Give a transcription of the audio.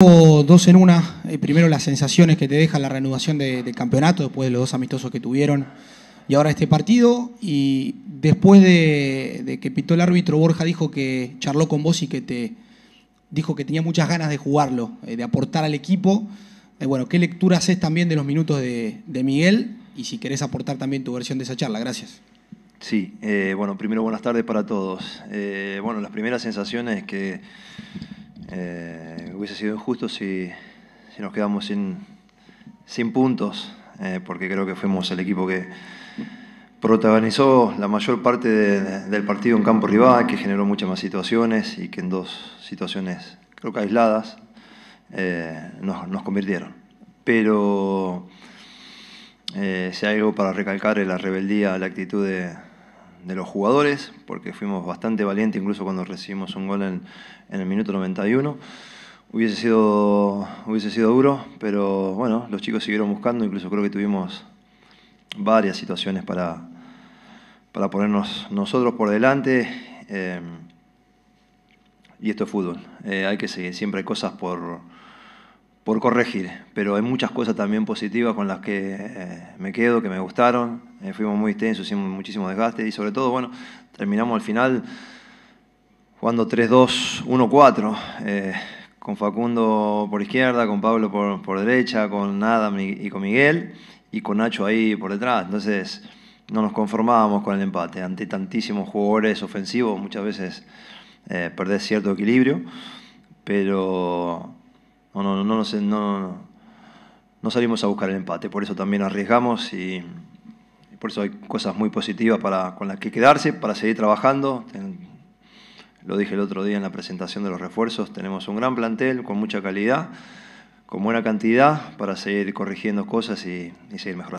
Dos en una, eh, primero las sensaciones que te deja la reanudación del campeonato después de los dos amistosos que tuvieron y ahora este partido y después de, que pitó el árbitro Borja dijo que charló con vos y que te dijo que tenía muchas ganas de jugarlo, eh, de aportar al equipo. Eh, bueno, ¿qué lectura haces también de los minutos de, de, Miguel y si querés aportar también tu versión de esa charla? Gracias. Sí, bueno, primero buenas tardes para todos. bueno, las primeras sensaciones que eh, hubiese sido injusto si, nos quedamos sin, puntos, eh, porque creo que fuimos el equipo que protagonizó la mayor parte del partido en campo rival, que generó muchas más situaciones y que en dos situaciones, creo que aisladas, eh, nos, nos, convirtieron. Pero si hay algo para recalcar es la rebeldía, la actitud de de los jugadores, porque fuimos bastante valientes incluso cuando recibimos un gol en, el minuto 91. Hubiese sido, hubiese sido duro, pero bueno, los chicos siguieron buscando, incluso creo que tuvimos varias situaciones para, para ponernos nosotros por delante. Eh, y esto es fútbol. Eh, hay que seguir, siempre hay cosas por, por corregir, pero hay muchas cosas también positivas con las que eh, me quedo, que me gustaron. Eh, fuimos muy extensos, hicimos muchísimo desgaste y sobre todo, bueno, terminamos al final jugando 3-2, 1-4, eh, con Facundo por izquierda, con Pablo por, derecha, con Adam y, con Miguel y con Nacho ahí por detrás. Entonces no nos conformábamos con el empate. Ante tantísimos jugadores ofensivos muchas veces perder cierto equilibrio, pero no, no, no, no, no, salimos a buscar el empate, por eso también arriesgamos y, por eso hay cosas muy positivas para, con las que quedarse, para seguir trabajando. lo dije el otro día en la presentación de los refuerzos, tenemos un gran plantel con mucha calidad, con buena cantidad para seguir corrigiendo cosas y, y seguir mejorando.